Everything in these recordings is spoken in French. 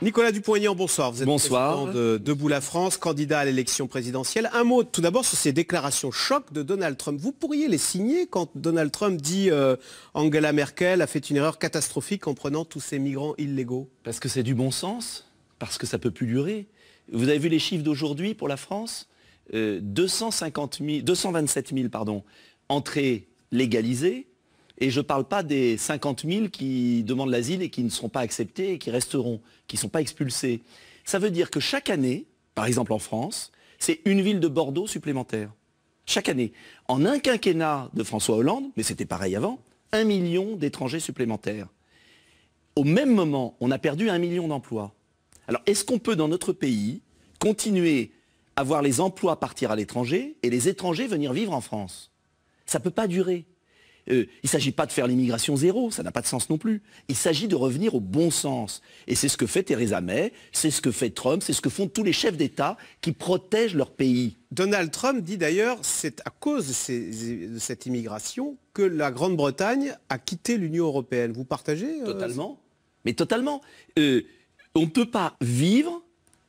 Nicolas Dupont-Aignan, bonsoir. Vous êtes bonsoir. président de Debout la France, candidat à l'élection présidentielle. Un mot tout d'abord sur ces déclarations choc de Donald Trump. Vous pourriez les signer quand Donald Trump dit euh, Angela Merkel a fait une erreur catastrophique en prenant tous ces migrants illégaux Parce que c'est du bon sens, parce que ça peut plus durer. Vous avez vu les chiffres d'aujourd'hui pour la France 250 227 000 pardon, entrées légalisées, et je ne parle pas des 50 000 qui demandent l'asile et qui ne seront pas acceptés et qui resteront, qui ne sont pas expulsés. Ça veut dire que chaque année, par exemple en France, c'est une ville de Bordeaux supplémentaire. Chaque année. En un quinquennat de François Hollande, mais c'était pareil avant, un million d'étrangers supplémentaires. Au même moment, on a perdu un million d'emplois. Alors est-ce qu'on peut dans notre pays continuer à voir les emplois partir à l'étranger et les étrangers venir vivre en France Ça ne peut pas durer. Euh, il ne s'agit pas de faire l'immigration zéro, ça n'a pas de sens non plus. Il s'agit de revenir au bon sens. Et c'est ce que fait Theresa May, c'est ce que fait Trump, c'est ce que font tous les chefs d'État qui protègent leur pays. Donald Trump dit d'ailleurs, c'est à cause de, cette immigration que la Grande-Bretagne a quitté l'Union européenne. Vous partagez euh, Totalement. Mais totalement. Euh, on ne peut pas vivre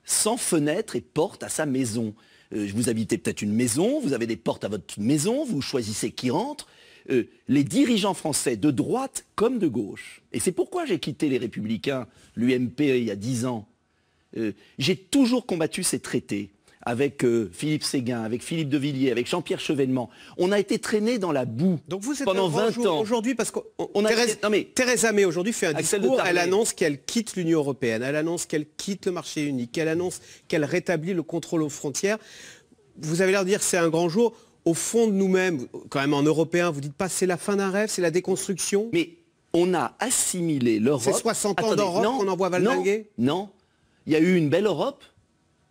sans fenêtre et porte à sa maison. vous habitez peut-être une maison, vous avez des portes à votre maison, vous choisissez qui rentre. Euh, les dirigeants français de droite comme de gauche. Et c'est pourquoi j'ai quitté les Républicains, l'UMP, il y a dix ans. Euh, j'ai toujours combattu ces traités avec euh, Philippe Séguin, avec Philippe de Villiers, avec Jean-Pierre Chevènement. On a été traîné dans la boue pendant 20 ans. Aujourd'hui, parce qu'on a Thérèse, été... May aujourd'hui fait un discours, elle annonce qu'elle quitte l'Union européenne, elle annonce qu'elle quitte le marché unique, elle annonce qu'elle rétablit le contrôle aux frontières. Vous avez l'air de dire c'est un grand jour au fond de nous-mêmes, quand même en Européen, vous dites pas c'est la fin d'un rêve, c'est la déconstruction Mais on a assimilé l'Europe... C'est 60 ans d'Europe qu'on envoie non, non, il y a eu une belle Europe,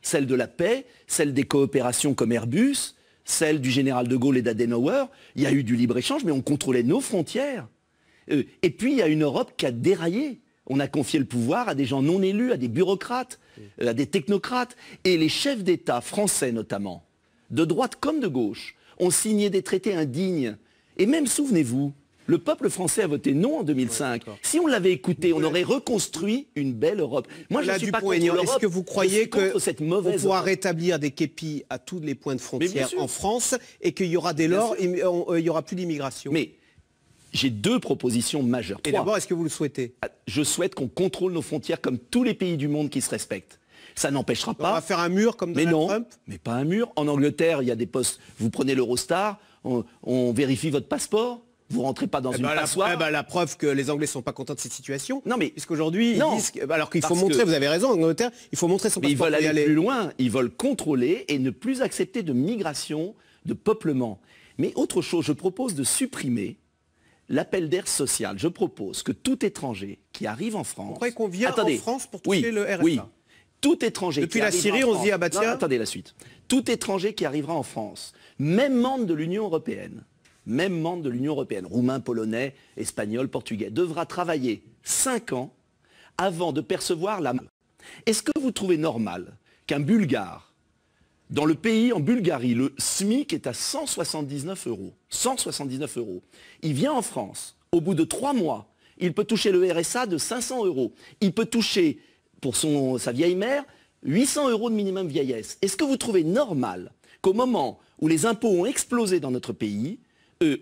celle de la paix, celle des coopérations comme Airbus, celle du général de Gaulle et d'Adenauer. Il y a eu du libre-échange, mais on contrôlait nos frontières. Euh, et puis il y a une Europe qui a déraillé. On a confié le pouvoir à des gens non élus, à des bureaucrates, euh, à des technocrates. Et les chefs d'État français notamment, de droite comme de gauche, ont signé des traités indignes. Et même, souvenez-vous, le peuple français a voté non en 2005. si on l'avait écouté, on aurait reconstruit une belle Europe. Moi, je ne suis pas contre l'Europe. Est-ce que vous croyez que cette mauvaise on pourra rétablir des képis à tous les points de frontière en France et qu'il y aura dès lors, il n'y euh, aura plus d'immigration Mais j'ai deux propositions majeures. Et d'abord, est-ce que vous le souhaitez ah, Je souhaite qu'on contrôle nos frontières comme tous les pays du monde qui se respectent. Ça n'empêchera pas. On va faire un mur comme Donald mais non, Trump. Mais pas un mur. En Angleterre, il y a des postes. Vous prenez l'Eurostar, on, vérifie votre passeport vous rentrez pas dans eh une ben, passoire. Eh ben, la, preuve que les Anglais sont pas contents de cette situation. Non mais puisqu'aujourd'hui ils disent alors qu'il faut montrer, vous avez raison, en Angleterre, il faut montrer son passeport. Ils veulent aller, plus loin, ils veulent contrôler et ne plus accepter de migration, de peuplement. Mais autre chose, je propose de supprimer l'appel d'air social. Je propose que tout étranger qui arrive en France. Vous qu'on vient en France pour toucher le RSA. Tout étranger. qui la Syrie, on dit, ah bah Tout étranger qui arrivera en France, même membre de l'Union européenne, même membre de l'Union européenne, roumain, polonais, espagnol, portugais, devra travailler 5 ans avant de percevoir la... Est-ce que vous trouvez normal qu'un Bulgare, dans le pays, en Bulgarie, le SMIC est à 179 euros, 179 euros, il vient en France, au bout de 3 mois, il peut toucher le RSA de 500 euros, il peut toucher pour son, sa vieille mère 800 euros de minimum vieillesse. Est-ce que vous trouvez normal qu'au moment où les impôts ont explosé dans notre pays,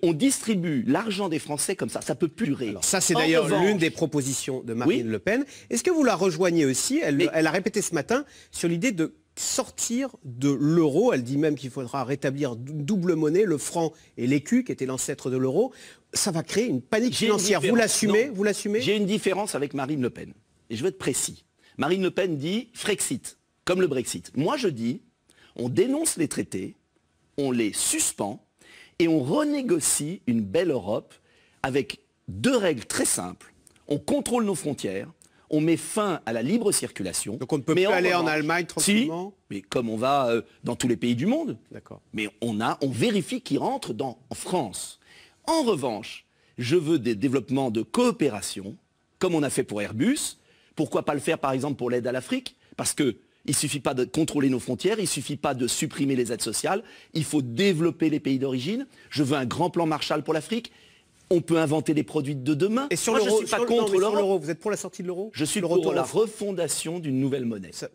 on distribue l'argent des Français comme ça, ça peut plus durer. ça, c'est d'ailleurs l'une des propositions de Marine Le Pen. Est-ce que vous la rejoignez aussi elle, a répété ce matin sur l'idée de sortir de l'euro. Elle dit même qu'il faudra rétablir double monnaie, le franc et l'écu, qui étaient l'ancêtre de l'euro. Ça va créer une panique financière. vous l'assumez Vous l'assumez J'ai une différence avec Marine Le Pen. Et je veux être précis. Marine Le Pen dit Frexit, comme le Brexit. Moi, je dis, on dénonce les traités, on les suspend et on renégocie une belle Europe avec deux règles très simples. On contrôle nos frontières, on met fin à la libre circulation. Donc on ne peut aller en Allemagne tranquillement mais comme on va euh, dans tous les pays du monde. Mais on, a, on vérifie qu'ils rentrent dans, en France. En revanche, je veux des développements de coopération, comme on a fait pour Airbus, pourquoi pas le faire par exemple pour l'aide à l'Afrique Parce que il ne suffit pas de contrôler nos frontières, il ne suffit pas de supprimer les aides sociales, il faut développer les pays d'origine. Je veux un grand plan Marshall pour l'Afrique. On peut inventer des produits de demain. Et sur l'euro, je suis pas contre l'euro. Vous êtes pour la sortie de l'euro Je suis pour la refondation d'une nouvelle monnaie. Ça,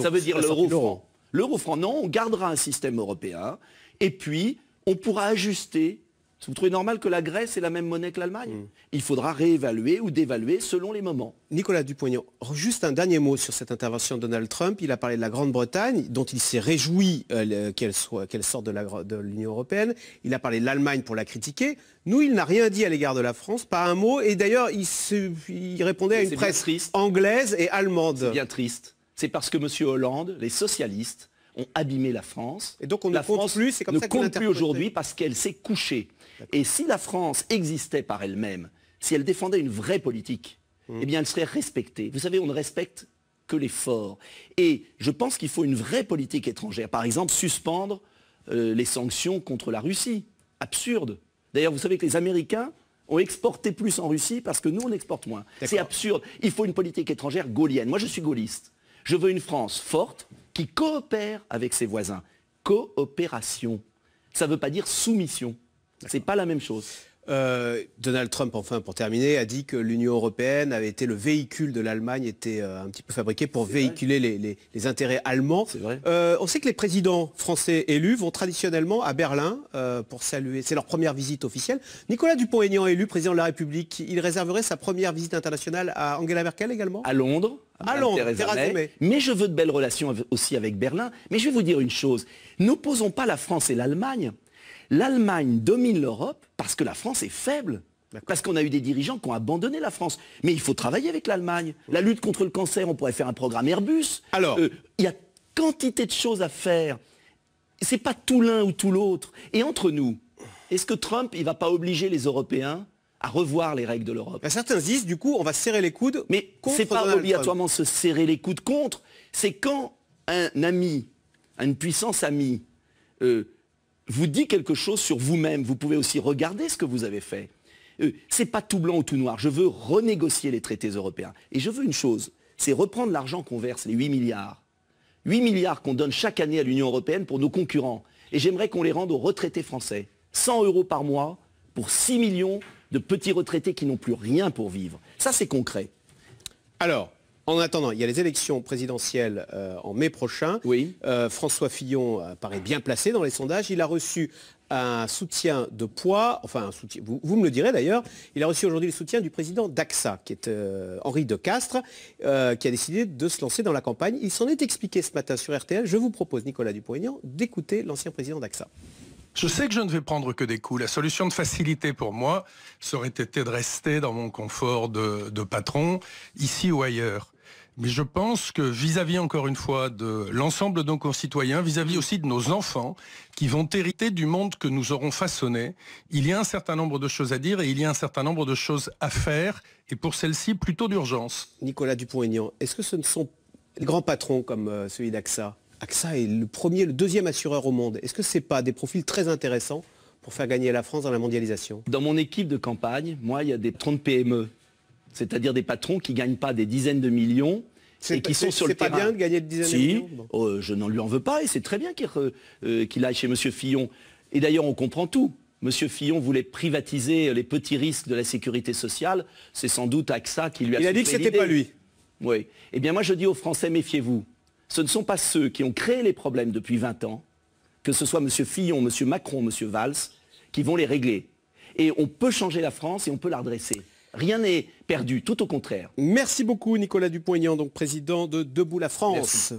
Ça veut dire l'euro franc. L'euro franc, non, on gardera un système européen. Et puis, on pourra ajuster vous trouvez normal que la Grèce ait la même monnaie que l'Allemagne mm. Il faudra réévaluer ou dévaluer selon les moments. Nicolas Dupognon, juste un dernier mot sur cette intervention de Donald Trump. Il a parlé de la Grande-Bretagne, dont il s'est réjoui euh, qu'elle sorte de l'Union européenne. Il a parlé de l'Allemagne pour la critiquer. Nous, il n'a rien dit à l'égard de la France, pas un mot. Et d'ailleurs, il, répondait à une presse anglaise et allemande. C'est bien triste. C'est parce que M. Hollande, les socialistes, ont abîmé la France. Et donc on la ne France compte comme ne compte plus aujourd'hui parce qu'elle s'est couchée. Et si la France existait par elle-même, si elle défendait une vraie politique, hmm. eh bien elle serait respectée. Vous savez, on ne respecte que les forts. Et je pense qu'il faut une vraie politique étrangère. Par exemple, suspendre euh, les sanctions contre la Russie. Absurde. D'ailleurs, vous savez que les Américains ont exporté plus en Russie parce que nous, on exporte moins. C'est absurde. Il faut une politique étrangère gaullienne. Moi, je suis gaulliste. Je veux une France forte qui coopère avec ses voisins. Coopération. Ça ne veut pas dire soumission. C'est pas la même chose. Euh, Donald Trump, enfin, pour terminer, a dit que l'Union européenne avait été le véhicule de l'Allemagne, était euh, un petit peu fabriqué pour véhiculer les, intérêts allemands. C'est Vrai. Euh, on sait que les présidents français élus vont traditionnellement à Berlin pour saluer. C'est leur première visite officielle. Nicolas Dupont-Aignan, élu président de la République, il réserverait sa première visite internationale à Angela Merkel également À Londres à Londres, Mais je veux de belles relations aussi avec Berlin. Mais je vais vous dire une chose. N'opposons pas la France et l'Allemagne L'Allemagne domine l'Europe parce que la France est faible. Parce qu'on a eu des dirigeants qui ont abandonné la France. Mais il faut travailler avec l'Allemagne. La lutte contre le cancer, on pourrait faire un programme Airbus. Alors, euh, il y a quantité de choses à faire. Ce n'est pas tout l'un ou tout l'autre. Et entre nous, est-ce que Trump, il va pas obliger les Européens à revoir les règles de l'Europe Certains disent, du coup, on va serrer les coudes. Mais n'est pas obligatoirement se serrer les coudes contre. C'est quand un ami, une puissance amie, euh, vous dit quelque chose sur vous-même. Vous pouvez aussi regarder ce que vous avez fait. Euh, ce n'est pas tout blanc ou tout noir. Je veux renégocier les traités européens. Et je veux une chose, c'est reprendre l'argent qu'on verse, les 8 milliards. 8 milliards qu'on donne chaque année à l'Union européenne pour nos concurrents. Et j'aimerais qu'on les rende aux retraités français. 100 euros par mois pour 6 millions de petits retraités qui n'ont plus rien pour vivre. Ça, c'est concret. Alors, en attendant, il y a les élections présidentielles euh, en mai prochain. Euh, François Fillon euh, paraît bien placé dans les sondages. Il a reçu un soutien de poids, enfin un soutien, vous, me le direz d'ailleurs, il a reçu aujourd'hui le soutien du président d'AXA, qui est Henri de Castres, qui a décidé de se lancer dans la campagne. Il s'en est expliqué ce matin sur RTL. Je vous propose, Nicolas Dupont-Aignan, d'écouter l'ancien président d'AXA. Je sais que je ne vais prendre que des coups. La solution de facilité pour moi, serait été de rester dans mon confort de, patron, ici ou ailleurs. Mais je pense que vis-à-vis, encore une fois, de l'ensemble de nos concitoyens, vis-à-vis aussi de nos enfants, qui vont hériter du monde que nous aurons façonné, il y a un certain nombre de choses à dire et il y a un certain nombre de choses à faire, et pour celles-ci, plutôt d'urgence. Nicolas Dupont-Aignan, est-ce que ce ne sont les grands patrons comme euh, celui d'AXA AXA est le premier, le deuxième assureur au monde. Est-ce que ce n'est pas des profils très intéressants pour faire gagner la France dans la mondialisation Dans mon équipe de campagne, moi, il y a des patrons de PME, c'est-à-dire des patrons qui ne gagnent pas des dizaines de millions, et qui sont sur le pas bien de gagner des dizaines de millions oh, Je n'en lui en veux pas et c'est très bien qu'il euh, euh, aille chez M. Fillon. Et d'ailleurs, on comprend tout. M. Fillon voulait privatiser les petits risques de la sécurité sociale. C'est sans doute AXA qui lui a Il a dit que ce n'était pas lui. Oui. Eh bien, moi, je dis aux Français, méfiez-vous ce ne sont pas ceux qui ont créé les problèmes depuis 20 ans, que ce soit M. Fillon, M. Macron, M. Valls, qui vont les régler. Et on peut changer la France et on peut la redresser. Rien n'est perdu, tout au contraire. Merci beaucoup Nicolas dupont donc président de Debout la France.